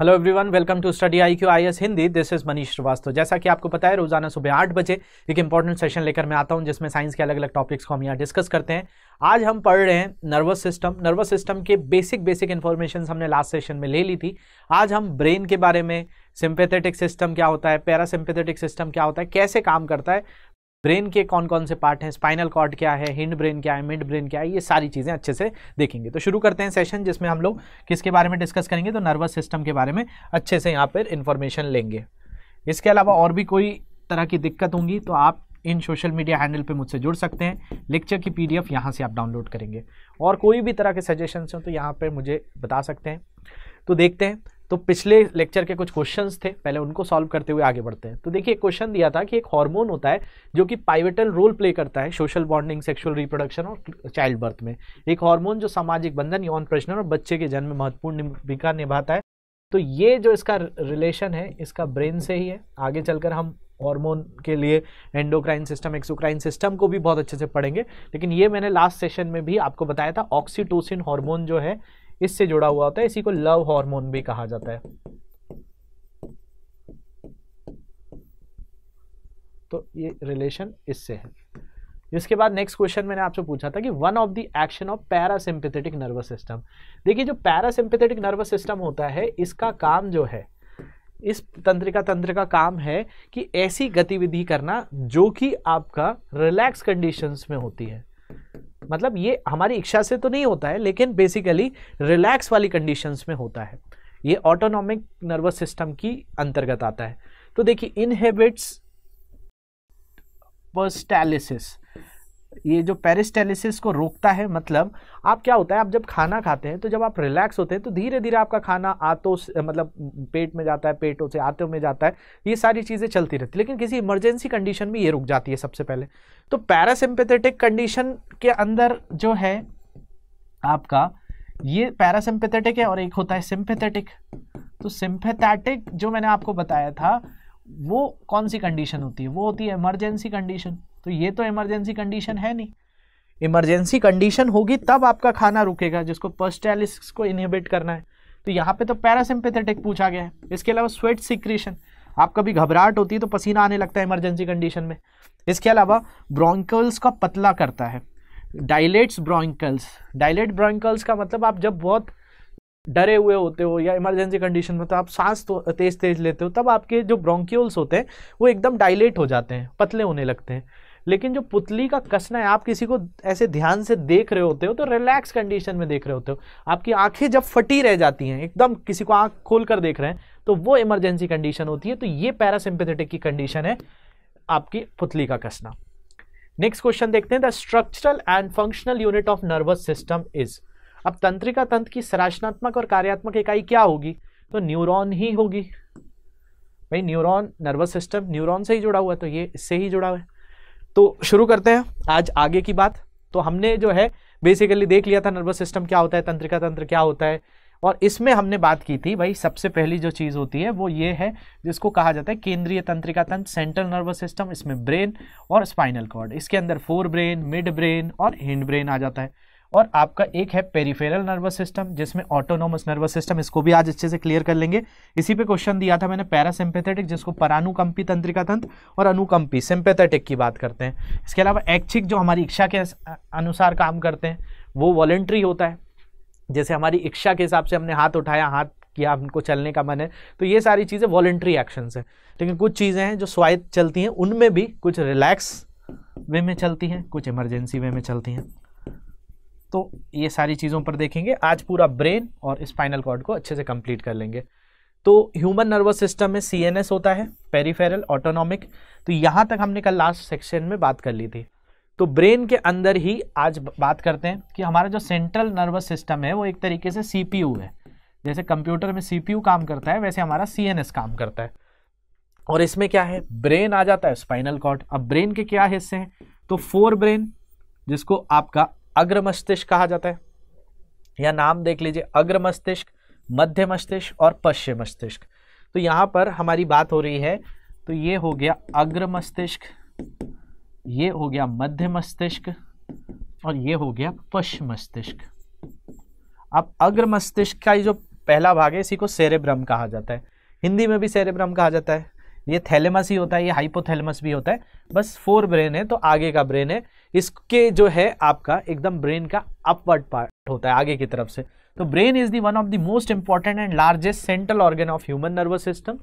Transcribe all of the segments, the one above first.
Hello everyone welcome to study I Q I S Hindi this is Manish Shrivastava जैसा कि आपको पता है रोजाना सुबह आठ बजे एक इंपॉर्टेंट सेशन लेकर मैं आता हूं जिसमें साइंस के अलग अलग टॉपिक्स को हम यहाँ डिस्कस करते हैं आज हम पढ़ रहे हैं नर्वस सिस्टम नर्वस सिस्टम के बेसिक बेसिक इन्फॉर्मेशन हमने लास्ट सेशन में ले ली थी आज हम ब्रेन के बारे में सिंपेथेटिक सिस्टम क्या होता है पैरासिम्पेथेटिक सिस्टम क्या होता है कैसे काम करता है ब्रेन के कौन कौन से पार्ट हैं स्पाइनल कॉर्ड क्या है हिंड ब्रेन क्या है मिड ब्रेन क्या है ये सारी चीज़ें अच्छे से देखेंगे तो शुरू करते हैं सेशन जिसमें हम लोग किसके बारे में डिस्कस करेंगे तो नर्वस सिस्टम के बारे में अच्छे से यहाँ पर इन्फॉर्मेशन लेंगे इसके अलावा और भी कोई तरह की दिक्कत होंगी तो आप इन सोशल मीडिया हैंडल पे मुझसे जुड़ सकते हैं लेक्चर की पीडीएफ यहाँ से आप डाउनलोड करेंगे और कोई भी तरह के सजेशन हो तो यहाँ पर मुझे बता सकते हैं तो देखते हैं तो पिछले लेक्चर के कुछ क्वेश्चंस थे पहले उनको सॉल्व करते हुए आगे बढ़ते हैं तो देखिए क्वेश्चन दिया था कि एक हार्मोन होता है जो कि पाइवेटल रोल प्ले करता है सोशल बॉन्डिंग सेक्सुअल रिप्रोडक्शन और चाइल्ड बर्थ में एक हार्मोन जो सामाजिक बंधन यौन प्रश्न और बच्चे के जन्म में महत्वपूर्ण भूमिका निभाता है तो ये जो इसका रिलेशन है इसका ब्रेन से ही है आगे चलकर हम हार्मोन के लिए एंडोक्राइन सिस्टम एक्सोक्राइन सिस्टम को भी बहुत अच्छे से पढ़ेंगे लेकिन ये मैंने लास्ट सेशन में भी आपको बताया था ऑक्सीटोसिन हार्मोन जो है इससे जुड़ा हुआ होता है इसी को लव हार्मोन भी कहा जाता है तो ये रिलेशन इससे है इसके बाद नेक्स्ट क्वेश्चन मैंने आपसे पूछा था कि one of the action of parasympathetic nervous system देखिए जो पैरासिम्पेथेटिक नर्वस सिस्टम होता है इसका काम जो है इस तंत्रिका तंत्र का काम है कि ऐसी गतिविधि करना जो कि आपका रिलैक्स कंडीशंस में होती है मतलब ये हमारी इच्छा से तो नहीं होता है लेकिन बेसिकली रिलैक्स वाली कंडीशंस में होता है ये ऑटोनॉमिक नर्वस सिस्टम की अंतर्गत आता है तो देखिए इनहेबिट्स पर्स्टैलिसिस ये जो पेरिस्टेलिसिस को रोकता है मतलब आप क्या होता है आप जब खाना खाते हैं तो जब आप रिलैक्स होते हैं तो धीरे धीरे आपका खाना आतों से मतलब पेट में जाता है पेटों से आतों में जाता है ये सारी चीज़ें चलती रहती लेकिन किसी इमरजेंसी कंडीशन में ये रुक जाती है सबसे पहले तो पैरासिम्पेथेटिक कंडीशन के अंदर जो है आपका ये पैरासिम्पेथेटिक है और एक होता है सिम्पेथेटिक तो सिम्पेथेटिक जो मैंने आपको बताया था वो कौन सी कंडीशन होती है वो होती है इमरजेंसी कंडीशन तो ये तो इमरजेंसी कंडीशन है नहीं इमरजेंसी कंडीशन होगी तब आपका खाना रुकेगा जिसको पर्स्टैलिस को इनहिबिट करना है तो यहाँ पे तो पैरासिम्पेथेटिक पूछा गया है इसके अलावा स्वेट सिक्रीशन आप कभी घबराहट होती है तो पसीना आने लगता है इमरजेंसी कंडीशन में इसके अलावा ब्रोंकल्स का पतला करता है डायलेट्स ब्रोंकल्स डायलेट ब्रोंकल्स का मतलब आप जब बहुत डरे हुए होते हो या इमरजेंसी कंडीशन में तो आप सांस तो तेज तेज लेते हो तब आपके जो ब्रोंक्यूल्स होते हैं वो एकदम डायलेट हो जाते हैं पतले होने लगते हैं लेकिन जो पुतली का कसना है आप किसी को ऐसे ध्यान से देख रहे होते हो तो रिलैक्स कंडीशन में देख रहे होते हो आपकी आंखें जब फटी रह जाती हैं एकदम किसी को आंख खोल कर देख रहे हैं तो वो इमरजेंसी कंडीशन होती है तो ये पैरासिम्पेथेटिक की कंडीशन है आपकी पुतली का कसना नेक्स्ट क्वेश्चन देखते हैं the structural and functional unit of nervous system is अब तंत्रिका तंत्र की संरचनात्मक और कार्यात्मक इकाई क्या होगी तो न्यूरॉन ही होगी भाई न्यूरॉन नर्वस सिस्टम न्यूरॉन से ही जुड़ा हुआ है तो ये इससे ही जुड़ा हुआ है तो शुरू करते हैं आज आगे की बात तो हमने जो है बेसिकली देख लिया था नर्वस सिस्टम क्या होता है तंत्रिका तंत्र क्या होता है और इसमें हमने बात की थी भाई सबसे पहली जो चीज़ होती है वो ये है जिसको कहा जाता है केंद्रीय तंत्रिका तंत्र सेंट्रल नर्वस सिस्टम इसमें ब्रेन और स्पाइनल कॉर्ड इसके अंदर फोर ब्रेन मिड ब्रेन और हिंड ब्रेन आ जाता है और आपका एक है पेरीफेरल नर्वस सिस्टम जिसमें ऑटोनोमस नर्वस सिस्टम इसको भी आज अच्छे से क्लियर कर लेंगे इसी पे क्वेश्चन दिया था मैंने पैरासिम्पेथेटिक जिसको परानुकंपी तंत्रिका तंत्र और अनुकंपी सिंपेथेटिक की बात करते हैं इसके अलावा ऐच्छिक जो हमारी इच्छा के अनुसार काम करते हैं वो वॉलेंट्री होता है जैसे हमारी इच्छा के हिसाब से हमने हाथ उठाया हाथ किया हमको चलने का मन है तो ये सारी चीज़ें वॉलेंट्री एक्शंस हैं लेकिन कुछ चीज़ें हैं जो स्वायत्त चलती हैं उनमें भी कुछ रिलैक्स वे में चलती हैं कुछ इमरजेंसी वे में चलती हैं तो ये सारी चीज़ों पर देखेंगे आज पूरा ब्रेन और स्पाइनल कॉर्ड को अच्छे से कंप्लीट कर लेंगे तो ह्यूमन नर्वस सिस्टम में सी होता है पेरीफेरल ऑटोनॉमिक तो यहाँ तक हमने कल लास्ट सेक्शन में बात कर ली थी तो ब्रेन के अंदर ही आज बात करते हैं कि हमारा जो सेंट्रल नर्वस सिस्टम है वो एक तरीके से सी है जैसे कंप्यूटर में सी काम करता है वैसे हमारा सी काम करता है और इसमें क्या है ब्रेन आ जाता है स्पाइनल कॉर्ड अब ब्रेन के क्या हिस्से हैं तो फोर ब्रेन जिसको आपका अग्र मस्तिष्क कहा जाता है या नाम देख लीजिए अग्र मस्तिष्क मध्य मस्तिष्क और पश्चिम मस्तिष्क तो यहां पर हमारी बात हो रही है तो ये हो गया अग्र मस्तिष्क ये हो गया मध्य मस्तिष्क और ये हो गया पश्चिम मस्तिष्क अब अग्र मस्तिष्क का ये जो पहला भाग है इसी को सेरेब्रम कहा जाता है हिंदी में भी सेरेब्रम कहा जाता है ये थैलेमस ही होता है ये हाइपोथैलेमस भी होता है बस फोर ब्रेन है तो आगे का ब्रेन है इसके जो है आपका एकदम ब्रेन का अपवर्ड पार्ट होता है आगे की तरफ से तो brain is the one of the most important and largest central organ of human nervous system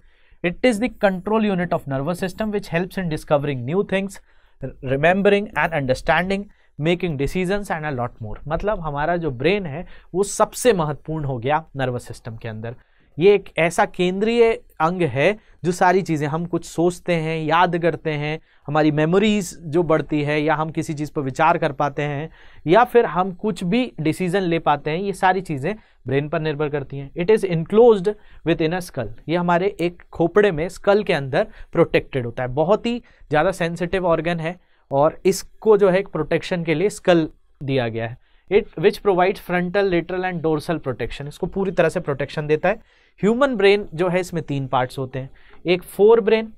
it is the control unit of nervous system which helps in discovering new things remembering and understanding making decision and a lot more मतलब हमारा जो brain है वो सबसे महत्वपूर्ण हो गया nervous system के अंदर ये एक ऐसा केंद्रीय अंग है जो सारी चीज़ें हम कुछ सोचते हैं याद करते हैं हमारी मेमोरीज जो बढ़ती है या हम किसी चीज़ पर विचार कर पाते हैं या फिर हम कुछ भी डिसीजन ले पाते हैं ये सारी चीज़ें ब्रेन पर निर्भर करती हैं it is enclose within a skull ये हमारे एक खोपड़े में स्कल के अंदर प्रोटेक्टेड होता है बहुत ही ज़्यादा सेंसिटिव ऑर्गन है और इसको जो है एक प्रोटेक्शन के लिए स्कल दिया गया है it which provide frontal lateral and dorsal protection इसको पूरी तरह से प्रोटेक्शन देता है ह्यूमन ब्रेन जो है इसमें तीन पार्ट्स होते हैं एक fore brain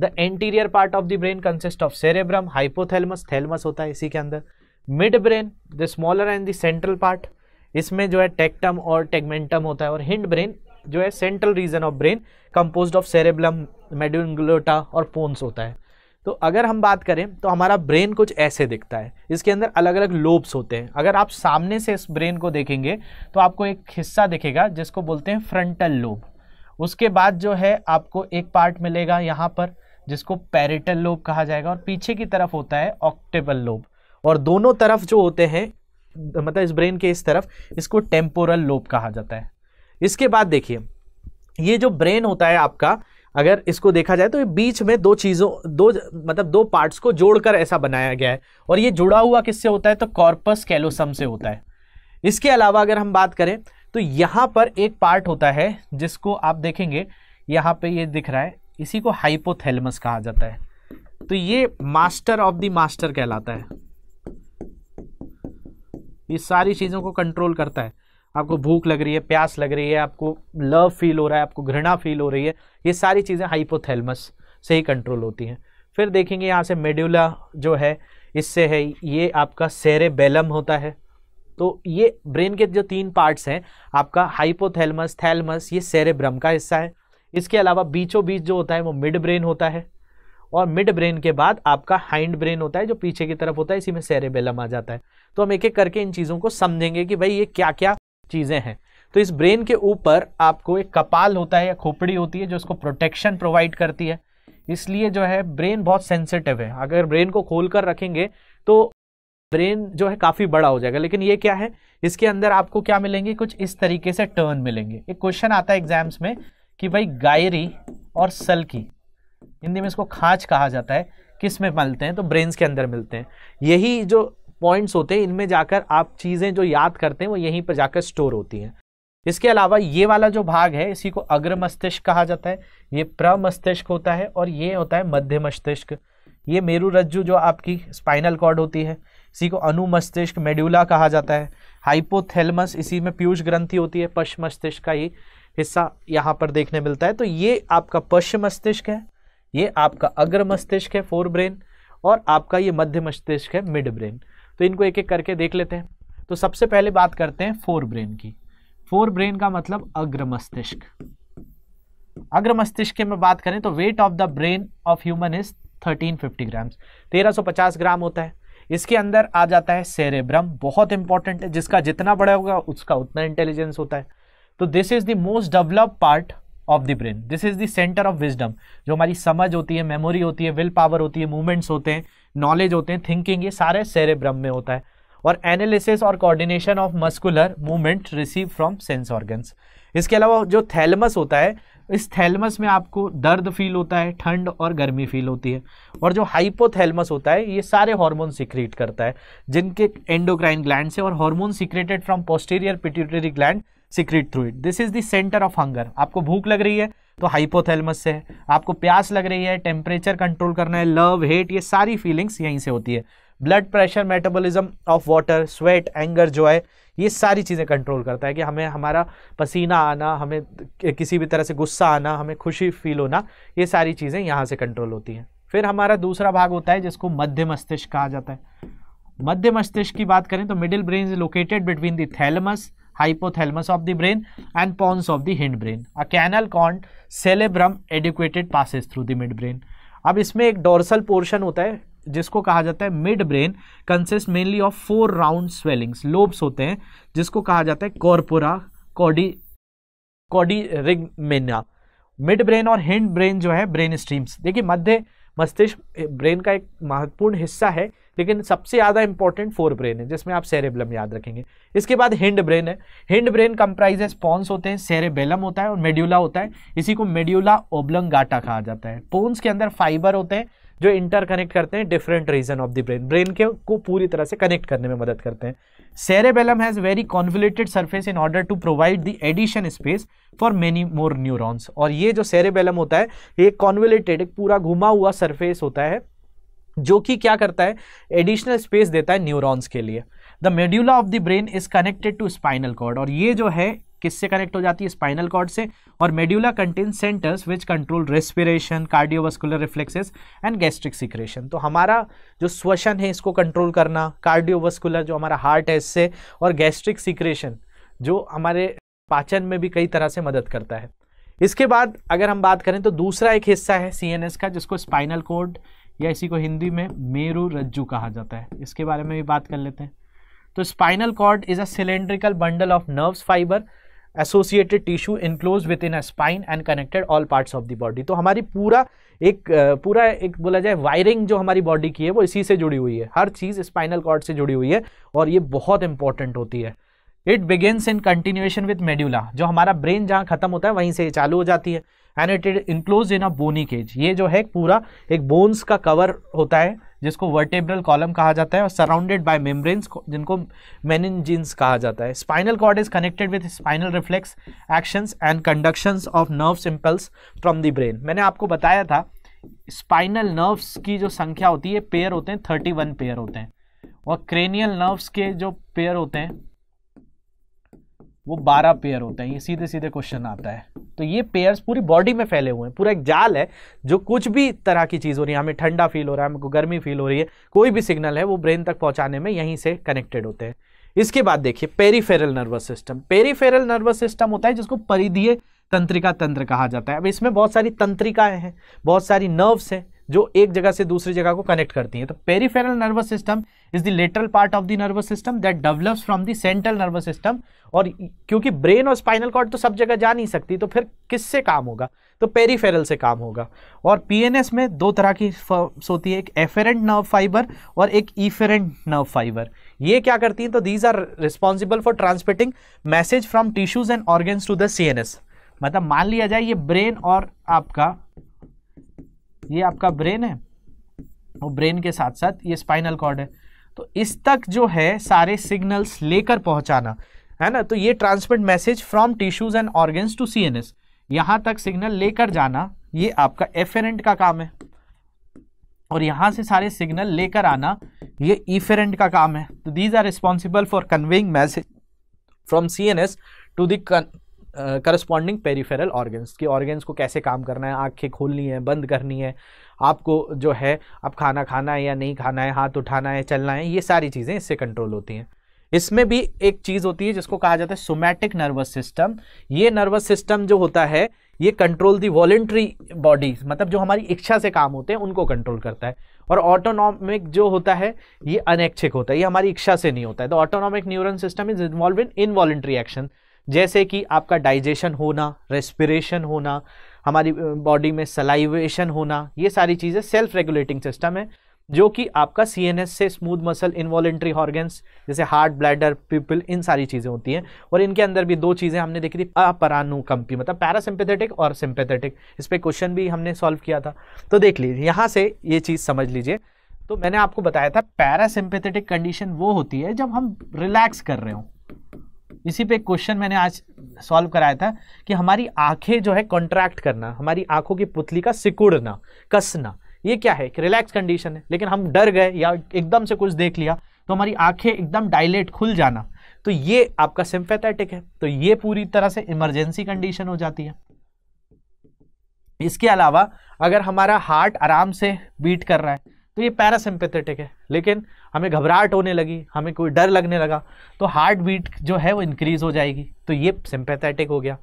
the anterior part of the brain consist of cerebrum hypothalamus thalamus होता है इसी के अंदर mid brain the smaller and the central part इसमें जो है टेक्टम और टेगमेंटम होता है और हिंड ब्रेन जो है central region of brain compose of cerebellum medulla और पोन्स होता है तो अगर हम बात करें तो हमारा ब्रेन कुछ ऐसे दिखता है इसके अंदर अलग अलग लोब्स होते हैं अगर आप सामने से इस ब्रेन को देखेंगे तो आपको एक हिस्सा दिखेगा जिसको बोलते हैं फ्रंटल लोब उसके बाद जो है आपको एक पार्ट मिलेगा यहाँ पर जिसको पैरिटल लोब कहा जाएगा और पीछे की तरफ होता है ऑक्टेबल लोब और दोनों तरफ जो होते हैं मतलब इस ब्रेन के इस तरफ इसको टेम्पोरल लोब कहा जाता है इसके बाद देखिए ये जो ब्रेन होता है आपका अगर इसको देखा जाए तो ये बीच में दो चीज़ों दो मतलब दो पार्ट्स को जोड़कर ऐसा बनाया गया है और ये जुड़ा हुआ किससे होता है तो कॉर्पस कैलोसम से होता है इसके अलावा अगर हम बात करें तो यहाँ पर एक पार्ट होता है जिसको आप देखेंगे यहाँ पे ये दिख रहा है इसी को हाइपोथेलमस कहा जाता है तो ये मास्टर ऑफ द मास्टर कहलाता है ये सारी चीज़ों को कंट्रोल करता है आपको भूख लग रही है प्यास लग रही है आपको लव फील हो रहा है आपको घृणा फील हो रही है ये सारी चीज़ें हाइपोथैलमस से ही कंट्रोल होती हैं फिर देखेंगे यहाँ से मेड्यूला जो है इससे है ये आपका सेरेबेलम होता है तो ये ब्रेन के जो तीन पार्ट्स हैं आपका हाइपोथैलमस थैलमस ये सेरेब्रम का हिस्सा है इसके अलावा बीचों बीच जो होता है वो मिड ब्रेन होता है और मिड ब्रेन के बाद आपका हाइंड ब्रेन होता है जो पीछे की तरफ होता है इसी में सेरेबेलम आ जाता है तो हम एक एक करके इन चीज़ों को समझेंगे कि भाई ये क्या क्या चीज़ें हैं तो इस ब्रेन के ऊपर आपको एक कपाल होता है या खोपड़ी होती है जो उसको प्रोटेक्शन प्रोवाइड करती है इसलिए जो है ब्रेन बहुत सेंसिटिव है अगर ब्रेन को खोल कर रखेंगे तो ब्रेन जो है काफ़ी बड़ा हो जाएगा लेकिन ये क्या है इसके अंदर आपको क्या मिलेंगे कुछ इस तरीके से टर्न मिलेंगे एक क्वेश्चन आता है एग्जाम्स में कि भाई गायरी और सल्की हिंदी में इसको खाँच कहा जाता है किस में मिलते हैं तो ब्रेन्स के अंदर मिलते हैं यही जो पॉइंट्स होते हैं इनमें जाकर आप चीज़ें जो याद करते हैं वो यहीं पर जाकर स्टोर होती हैं इसके अलावा ये वाला जो भाग है इसी को अग्र मस्तिष्क कहा जाता है ये प्रमस्तिष्क होता है और ये होता है मध्य मस्तिष्क ये मेरु रज्जु जो आपकी स्पाइनल कॉर्ड होती है इसी को अनुमस्तिष्क मेड्यूला कहा जाता है हाइपोथेलमस इसी में पीयूष ग्रंथि होती है पश्च मस्तिष्क का ही हिस्सा यहाँ पर देखने मिलता है तो ये आपका पश्च मस्तिष्क है ये आपका अग्र मस्तिष्क है फोर ब्रेन और आपका ये मध्य मस्तिष्क है मिड ब्रेन तो इनको एक एक करके देख लेते हैं तो सबसे पहले बात करते हैं फोर ब्रेन की फोर ब्रेन का मतलब अग्र मस्तिष्क अग्र मस्तिष्क के में बात करें तो weight of the brain of human is 1350 grams 1350 gram होता है इसके अंदर आ जाता है सेरेब्रम बहुत इंपॉर्टेंट है जिसका जितना बड़ा होगा उसका उतना इंटेलिजेंस होता है तो this is the most develop part of the brain this is the centre of wisdom जो हमारी समझ होती है मेमोरी होती है विल पावर होती है मूवमेंट्स होते हैं नॉलेज होते हैं थिंकिंग ये सारे सेरेब्रम में होता है और एनालिसिस और coordination of muscular movement receive from sense organs इसके अलावा जो थैलमस होता है इस थैलमस में आपको दर्द फील होता है ठंड और गर्मी फील होती है और जो हाइपोथैलमस होता है ये सारे हार्मोन सिक्रेट करता है जिनके एंडोक्राइन ग्लैंड से और hormone secreted from posterior pituitary gland secrete through it this is the centre of hunger आपको भूख लग रही है तो हाइपोथेलमस से है आपको प्यास लग रही है टेम्परेचर कंट्रोल करना है लव हेट ये सारी फीलिंग्स यहीं से होती है blood pressure metabolism of water sweat anger जो है ये सारी चीज़ें कंट्रोल करता है कि हमें हमारा पसीना आना हमें किसी भी तरह से गुस्सा आना हमें खुशी फील होना ये सारी चीज़ें यहाँ से कंट्रोल होती हैं फिर हमारा दूसरा भाग होता है जिसको मध्य मस्तिष्क कहा जाता है मध्य मस्तिष्क की बात करें तो middle brain is located between the thalamus hypothalamus of the brain and pons of the a A canal called cerebrum adequated passes through the midbrain. अब इसमें एक डोरसल पोर्शन होता है जिसको कहा जाता है mid brain consist mainly of four round swellings lobes होते हैं जिसको कहा जाता है कॉर्पोरा कॉडी कॉडी रिगमेना मिड ब्रेन और हिंड ब्रेन जो है ब्रेन स्ट्रीम्स देखिए मध्य मस्तिष्क ब्रेन का एक महत्वपूर्ण हिस्सा है लेकिन सबसे ज़्यादा इंपॉर्टेंट फोर ब्रेन है जिसमें आप सेरेबलम याद रखेंगे इसके बाद हिंड ब्रेन है हिंड ब्रेन कंप्राइज है स्पॉन्स होते हैं सेरेबेलम होता है और मेड्यूला होता है इसी को मेड्यूला ओब्लंगाटा कहा जाता है पोन्स के अंदर फाइबर होते हैं जो इंटरकनेक्ट करते हैं different region of the brain brain के को पूरी तरह से कनेक्ट करने में मदद करते हैं cerebellum has very convoluted surface in order to provide the addition space for many more neurons और ये जो सेरेबेलम होता है ये कॉन्वलेटेड एक पूरा घुमा हुआ सरफेस होता है जो कि क्या करता है एडिशनल स्पेस देता है न्यूरॉन्स के लिए the medulla of the brain is connected to spinal cord और ये जो है किससे कनेक्ट हो जाती है स्पाइनल कॉर्ड से और medulla contain centres which control respiration cardiovascular reflexes and gastric secretion तो हमारा जो श्वसन है इसको कंट्रोल करना कार्डियोवास्कुलर जो हमारा हार्ट है इससे और गैस्ट्रिक सिक्रेशन जो हमारे पाचन में भी कई तरह से मदद करता है इसके बाद अगर हम बात करें तो दूसरा एक हिस्सा है सी का जिसको स्पाइनल कोड या इसी को हिंदी में मेरु रज्जू कहा जाता है इसके बारे में भी बात कर लेते हैं तो spinal cord is a cylindrical bundle of nerves fibre associated tissue enclose within a spine and connected all parts of the body तो हमारी पूरा एक पूरा एक बोला जाए वायरिंग जो हमारी बॉडी की है वो इसी से जुड़ी हुई है हर चीज़ स्पाइनल कॉर्ड से जुड़ी हुई है और ये बहुत इंपॉर्टेंट होती है it begins in continuation with medulla जो हमारा ब्रेन जहाँ खत्म होता है वहीं से चालू हो जाती है and it is enclose in a bony cage ये जो है पूरा एक बोन्स का कवर होता है जिसको वर्टेब्रल कॉलम कहा जाता है और सराउंडेड बाय मेम्ब्रेन्स जिनको मेनिनजिन्स कहा जाता है spinal cord is connected with spinal reflex actions and conductions of nerve impulses from the brain मैंने आपको बताया था स्पाइनल नर्व्स की जो संख्या होती है पेयर होते हैं थर्टी वन पेयर होते हैं और क्रेनियल नर्व्स के जो पेयर होते हैं वो बारह पेयर होते हैं ये सीधे सीधे क्वेश्चन आता है तो ये पेयर्स पूरी बॉडी में फैले हुए हैं पूरा एक जाल है जो कुछ भी तरह की चीज़ हो रही है हमें ठंडा फील हो रहा है हमको गर्मी फील हो रही है कोई भी सिग्नल है वो ब्रेन तक पहुँचाने में यहीं से कनेक्टेड होते हैं इसके बाद देखिए peripheral nervous system peripheral nervous system होता है जिसको परिधीय तंत्रिका तंत्र कहा जाता है अब इसमें बहुत सारी तंत्रिकाएँ हैं बहुत सारी नर्व्स हैं जो एक जगह से दूसरी जगह को कनेक्ट करती हैं तो peripheral nervous system is the lateral part of the nervous system that develops from the central nervous system और क्योंकि ब्रेन और स्पाइनल कॉर्ड तो सब जगह जा नहीं सकती तो फिर किससे काम होगा तो पेरीफेरल से काम होगा और पीएनएस में दो तरह की फर्म्स होती है एक एफेरेंट नर्व फाइबर और एक ईफेरेंट नर्व फाइबर ये क्या करती हैं तो these are responsible for transmitting message from tissues and organs to the C मतलब मान लिया जाए ये ब्रेन और आपका ये आपका ब्रेन है और ब्रेन के साथ साथ ये स्पाइनल कॉर्ड है तो इस तक जो है सारे सिग्नल्स लेकर पहुंचाना है ना तो ये transmit message from tissues and organs to C S यहाँ तक सिग्नल लेकर जाना ये आपका एफेरेंट का काम है और यहाँ से सारे सिग्नल लेकर आना ये इफेरेंट का काम है तो these are responsible for conveying message from C N S to the corresponding peripheral organs कि ऑर्गन्स को कैसे काम करना है आँखें खोलनी है बंद करनी है आपको जो है अब खाना खाना है या नहीं खाना है हाथ उठाना है चलना है ये सारी चीज़ें इससे कंट्रोल होती हैं इसमें भी एक चीज़ होती है जिसको कहा जाता है सोमैटिक नर्वस सिस्टम ये नर्वस सिस्टम जो होता है ये कंट्रोल दी वॉलेंट्री बॉडीज मतलब जो हमारी इच्छा से काम होते हैं उनको कंट्रोल करता है और ऑटोनॉमिक जो होता है ये अनैच्छिक होता है ये हमारी इच्छा से नहीं होता है तो autonomic neuron system is involve in involuntary action जैसे कि आपका डाइजेशन होना रेस्पिरेशन होना हमारी बॉडी में सलाइवेशन होना ये सारी चीज़ें सेल्फ रेगुलेटिंग सिस्टम है जो कि आपका सी से स्मूथ मसल इन्वॉलेंट्री ऑर्गन्स जैसे हार्ट ब्लैडर पीपल इन सारी चीज़ें होती हैं और इनके अंदर भी दो चीज़ें हमने देखी थी अपरानु कंपी मतलब पैरासिम्पेथेटिक और सिंपेथेटिक इस पर क्वेश्चन भी हमने सॉल्व किया था तो देख लीजिए यहाँ से ये चीज़ समझ लीजिए तो मैंने आपको बताया था पैरासिम्पेथेटिक कंडीशन वो होती है जब हम रिलैक्स कर रहे हों इसी पे क्वेश्चन मैंने आज सॉल्व कराया था कि हमारी आंखें जो है कॉन्ट्रैक्ट करना हमारी आंखों की पुतली का सिकुड़ना कसना ये क्या है एक रिलैक्स कंडीशन है लेकिन हम डर गए या एकदम से कुछ देख लिया तो हमारी आंखें एकदम डायलेट खुल जाना तो ये आपका सिम्फेथेटिक है तो ये पूरी तरह से इमरजेंसी कंडीशन हो जाती है इसके अलावा अगर हमारा हार्ट आराम से बीट कर रहा है तो ये पैरासिम्पेथेटिक है लेकिन हमें घबराहट होने लगी हमें कोई डर लगने लगा तो हार्ट बीट जो है वो इंक्रीज़ हो जाएगी तो ये सिंपैथेटिक हो गया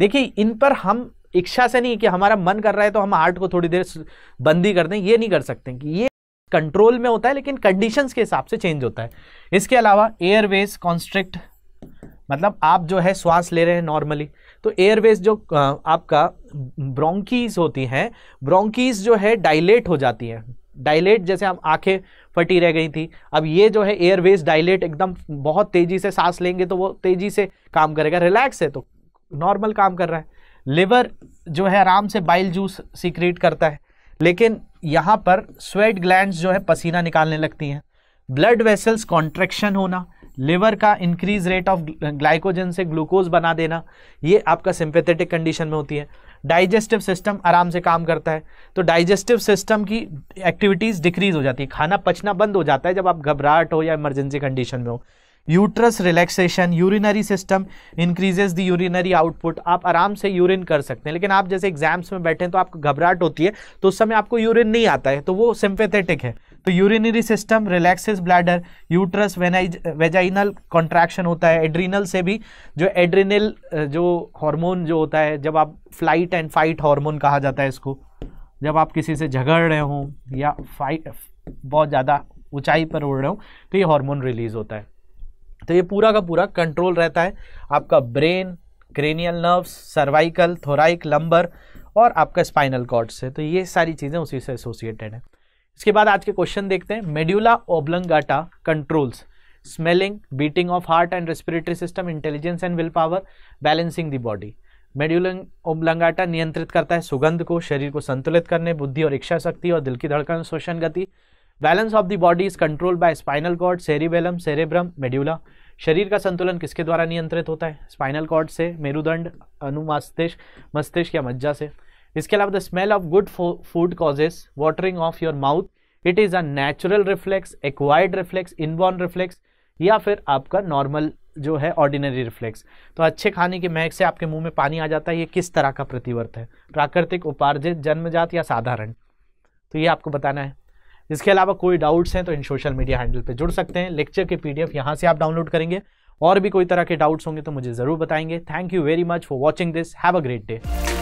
देखिए इन पर हम इच्छा से नहीं कि हमारा मन कर रहा है तो हम हार्ट को थोड़ी देर बंदी कर दें ये नहीं कर सकते कि ये कंट्रोल में होता है लेकिन कंडीशन के हिसाब से चेंज होता है इसके अलावा एयरवेज कॉन्स्ट्रिक्ट मतलब आप जो है श्वास ले रहे हैं नॉर्मली तो एयरवेज जो आपका ब्रोंकीज होती हैं ब्रोंकीज जो है डाइलेट हो जाती हैं डायलेट जैसे हम आंखें फटी रह गई थी अब ये जो है एयरवेज डायलेट एकदम बहुत तेज़ी से सांस लेंगे तो वो तेज़ी से काम करेगा रिलैक्स है तो नॉर्मल काम कर रहा है लिवर जो है आराम से बाइल जूस सीक्रेट करता है लेकिन यहाँ पर स्वेट ग्लैंड जो है पसीना निकालने लगती हैं ब्लड वेसल्स कॉन्ट्रेक्शन होना लिवर का इंक्रीज रेट ऑफ ग्लाइकोजन से ग्लूकोज बना देना ये आपका सिंपेथेटिक कंडीशन में होती है डाइजेस्टिव सिस्टम आराम से काम करता है तो डाइजेस्टिव सिस्टम की एक्टिविटीज़ डिक्रीज हो जाती है खाना पचना बंद हो जाता है जब आप घबराहट हो या इमरजेंसी कंडीशन में हो uterus relaxation urinary system increases the urinary output आप आराम से यूरिन कर सकते हैं लेकिन आप जैसे एग्जाम्स में बैठे हैं तो आपको घबराहट होती है तो उस समय आपको यूरिन नहीं आता है तो वो सिंपेथेटिक है तो urinary system relaxes bladder uterus vaginal contraction होता है एड्रीनल से भी जो एड्रीनल जो हार्मोन जो होता है जब आप फ्लाइट एंड फाइट हार्मोन कहा जाता है इसको जब आप किसी से झगड़ रहे हों या फाइट बहुत ज़्यादा ऊंचाई पर उड़ रहे हो तो ये हार्मोन रिलीज होता है तो ये पूरा का पूरा कंट्रोल रहता है आपका brain cranial nerves cervical thoracic lumbar और आपका स्पाइनल कॉर्ड से तो ये सारी चीज़ें उसी से एसोसिएटेड हैं इसके बाद आज के क्वेश्चन देखते हैं medulla oblongata controls smelling beating of heart and respiratory system intelligence and will power balancing the body medulla oblongata नियंत्रित करता है सुगंध को शरीर को संतुलित करने बुद्धि और इच्छा शक्ति और दिल की धड़कन शोषण गति balance of the body is control by spinal cord cerebellum cerebrum medulla शरीर का संतुलन किसके द्वारा नियंत्रित होता है स्पाइनल कॉर्ड से मेरुदंड अनुमस्तिष्क मस्तिष्क या मज्जा से इसके अलावा the smell of good food causes watering of your mouth it is a natural reflex acquired reflex inborn reflex या फिर आपका नॉर्मल जो है ऑर्डिनरी रिफ्लेक्स तो अच्छे खाने के महक से आपके मुंह में पानी आ जाता है ये किस तरह का प्रतिवर्त है प्राकृतिक उपार्जित जन्मजात या साधारण तो ये आपको बताना है इसके अलावा कोई डाउट्स हैं तो इन सोशल मीडिया हैंडल पे जुड़ सकते हैं लेक्चर के पीडीएफ यहाँ से आप डाउनलोड करेंगे और भी कोई तरह के डाउट्स होंगे तो मुझे ज़रूर बताएंगे thank you very much for watching this have a great day